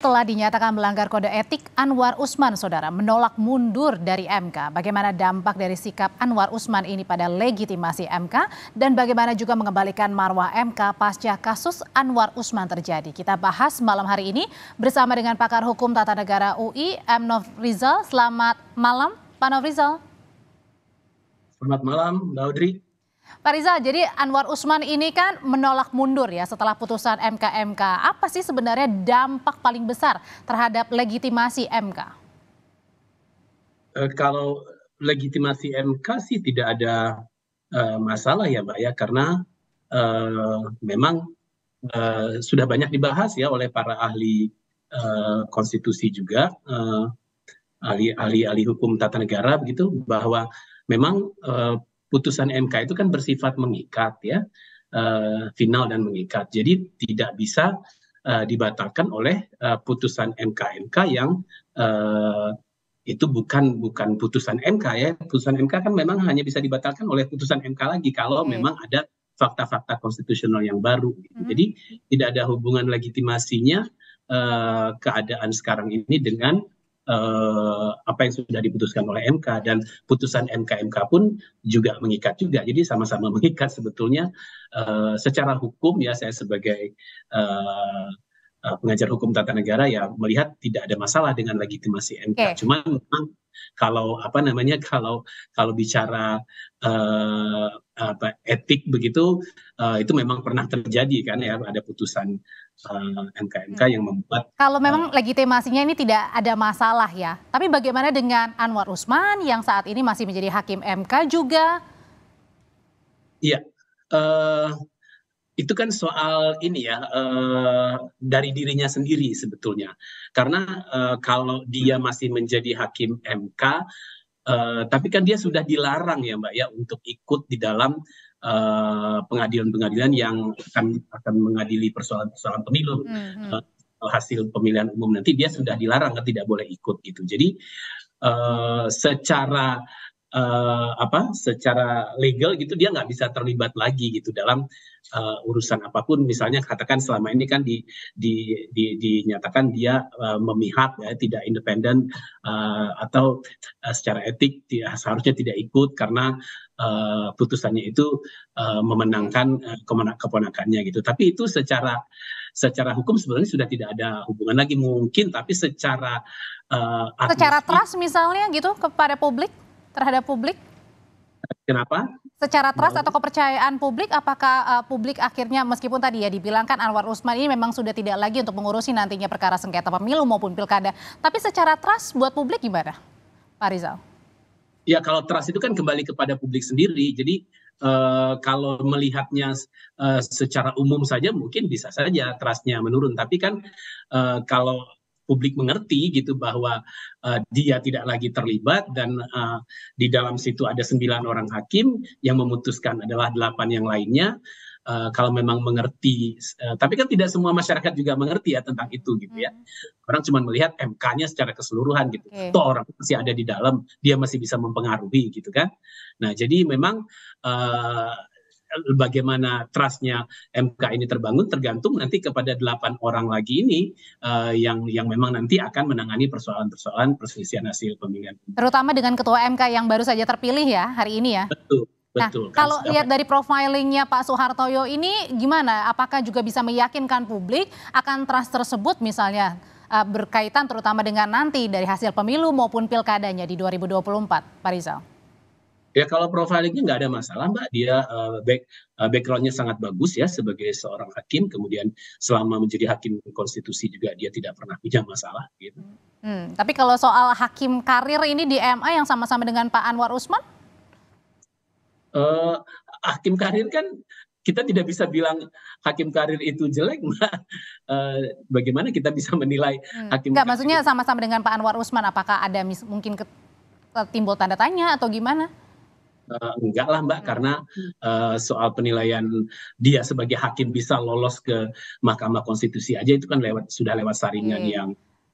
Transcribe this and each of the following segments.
Telah dinyatakan melanggar kode etik, Anwar Usman, saudara, menolak mundur dari MK. Bagaimana dampak dari sikap Anwar Usman ini pada legitimasi MK dan bagaimana juga mengembalikan marwah MK pasca kasus Anwar Usman terjadi? Kita bahas malam hari ini bersama dengan pakar hukum tata negara UI, M. Nov Rizal. Selamat malam, Pak Nov Rizal. Selamat malam, Mbak Audrey. Pak Rizal, jadi Anwar Usman ini kan menolak mundur ya setelah putusan MK-MK. Apa sih sebenarnya dampak paling besar terhadap legitimasi MK? E, eh, kalau legitimasi MK sih tidak ada e, masalah ya Mbak ya, karena e, memang e, sudah banyak dibahas ya oleh para ahli e, konstitusi juga, e, ahli-ahli hukum tata negara begitu, bahwa memang e, putusan MK itu kan bersifat mengikat ya, uh, final dan mengikat. Jadi tidak bisa uh, dibatalkan oleh uh, putusan MK-MK yang uh, itu bukan bukan putusan MK ya. Putusan MK kan memang hanya bisa dibatalkan oleh putusan MK lagi kalau hmm. memang ada fakta-fakta konstitusional yang baru. Gitu. Hmm. Jadi tidak ada hubungan legitimasinya uh, keadaan sekarang ini dengan eh, apa yang sudah diputuskan oleh MK dan putusan MK-MK pun juga mengikat juga. Jadi sama-sama mengikat sebetulnya eh, secara hukum ya saya sebagai eh, eh, pengajar hukum tata negara ya melihat tidak ada masalah dengan legitimasi MK. Okay. Cuman memang kalau apa namanya kalau kalau bicara uh, apa etik begitu uh, itu memang pernah terjadi kan ya ada putusan uh, yang membuat Kalau memang uh, legitimasinya ini tidak ada masalah ya. Tapi bagaimana dengan Anwar Usman yang saat ini masih menjadi hakim MK juga? Iya. Uh, itu kan soal ini ya uh, dari dirinya sendiri sebetulnya karena uh, kalau dia hmm. masih menjadi hakim MK uh, eh, tapi kan dia sudah dilarang ya mbak ya untuk ikut di dalam pengadilan-pengadilan yang akan akan mengadili persoalan-persoalan pemilu mm -hmm. hmm. hasil pemilihan umum nanti dia sudah dilarang kan tidak boleh ikut gitu jadi secara uh, apa secara legal gitu dia nggak bisa terlibat lagi gitu dalam uh, urusan apapun misalnya katakan selama ini kan di, di, di, dinyatakan dia uh, memihak ya tidak independen uh, atau uh, secara etik dia seharusnya tidak ikut karena uh, putusannya itu uh, memenangkan uh, keponakannya gitu tapi itu secara secara hukum sebenarnya sudah tidak ada hubungan lagi mungkin tapi secara uh, secara trust misalnya gitu kepada publik terhadap publik? Kenapa? Secara trust atau kepercayaan publik, apakah uh, publik akhirnya meskipun tadi ya dibilangkan Anwar Usman ini memang sudah tidak lagi untuk mengurusi nantinya perkara sengketa pemilu maupun pilkada, tapi secara trust buat publik gimana, Pak Rizal? Ya kalau trust itu kan kembali kepada publik sendiri, jadi Uh, kalau melihatnya uh, secara umum saja mungkin bisa saja trustnya menurun tapi kan uh, kalau publik mengerti gitu bahwa uh, dia tidak lagi terlibat dan uh, di dalam situ ada sembilan orang hakim yang memutuskan adalah delapan yang lainnya. Uh, kalau memang mengerti, uh, tapi kan tidak semua masyarakat juga mengerti ya tentang itu gitu ya. Hmm. Orang cuma melihat MK-nya secara keseluruhan gitu. Okay. Toh orang masih ada di dalam, dia masih bisa mempengaruhi gitu kan. Nah jadi memang uh, Eh, bagaimana trustnya mk ini terbangun tergantung nanti kepada delapan orang lagi ini uh, yang yang memang nanti akan menangani persoalan-persoalan perselisihan hasil pemilihan terutama dengan ketua mk yang baru saja terpilih ya hari ini ya betul nah, betul. Nah, kan, kalau lihat dari profilingnya Pak Soehartoyo ini gimana? Apakah juga bisa meyakinkan publik akan trust tersebut misalnya eh, berkaitan terutama dengan nanti dari hasil pemilu maupun pilkadanya di 2024, Pak Rizal? Ya kalau profilingnya nggak ada masalah mbak, dia uh, back, uh, backgroundnya sangat bagus ya sebagai seorang hakim, kemudian selama menjadi hakim konstitusi juga dia tidak pernah punya masalah gitu. Hmm, tapi kalau soal hakim karir ini di MA yang sama-sama dengan Pak Anwar Usman? Uh, hakim karir kan kita tidak bisa bilang hakim karir itu jelek, mbak. Uh, bagaimana kita bisa menilai hmm. hakim? Enggak, karir. maksudnya sama-sama dengan Pak Anwar Usman, apakah ada mungkin ke- timbul tanda tanya atau gimana? uh, enggak lah Mbak hmm. karena uh, soal penilaian dia sebagai hakim bisa lolos ke Mahkamah Konstitusi aja itu kan lewat sudah lewat saringan hmm. yang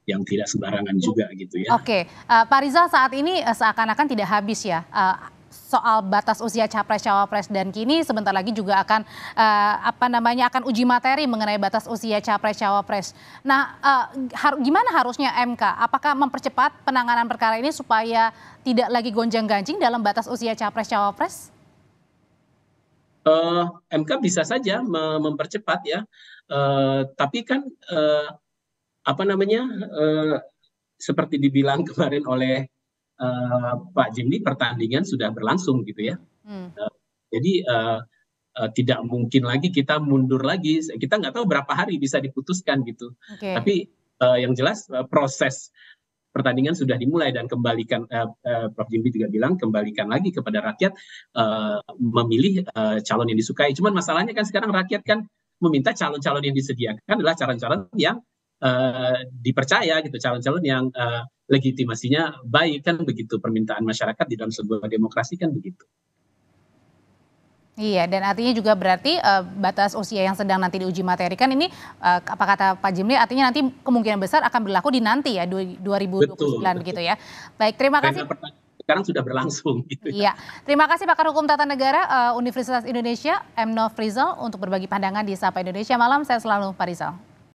yang tidak sembarangan juga gitu ya. Oke, okay. uh, eh, Pak Rizal saat ini uh, seakan-akan tidak habis ya. Uh, soal batas usia capres cawapres dan kini sebentar lagi juga akan uh, apa namanya akan uji materi mengenai batas usia capres cawapres. Nah, uh, har gimana harusnya MK? Apakah mempercepat penanganan perkara ini supaya tidak lagi gonjang-ganjing dalam batas usia capres cawapres? Uh, eh, MK bisa saja mempercepat ya, uh, tapi kan uh, apa namanya uh, seperti dibilang kemarin oleh Eh, Pak Jimli pertandingan sudah berlangsung gitu ya. Hmm. Uh, jadi uh, uh, tidak mungkin lagi kita mundur lagi. Kita nggak tahu berapa hari bisa diputuskan gitu. Okay. Tapi uh, yang jelas uh, proses pertandingan sudah dimulai dan kembalikan uh, uh, Prof Jimli juga bilang kembalikan lagi kepada rakyat uh, memilih uh, calon yang disukai. Cuman masalahnya kan sekarang rakyat kan meminta calon-calon yang disediakan adalah calon-calon yang uh, dipercaya gitu, calon-calon yang uh, legitimasinya baik kan begitu permintaan masyarakat di dalam sebuah demokrasi kan begitu. Iya, dan artinya juga berarti uh, batas usia yang sedang nanti diuji materi kan ini uh, apa kata Pak Jimli artinya nanti kemungkinan besar akan berlaku di nanti ya 2029 gitu begitu ya. Baik, terima kasih. sekarang sudah berlangsung gitu. Ya. Iya. Terima kasih Pakar Hukum Tata Negara uh, Universitas Indonesia M. Nov Rizal untuk berbagi pandangan di Sapa Indonesia Malam. Saya selalu Pak Rizal.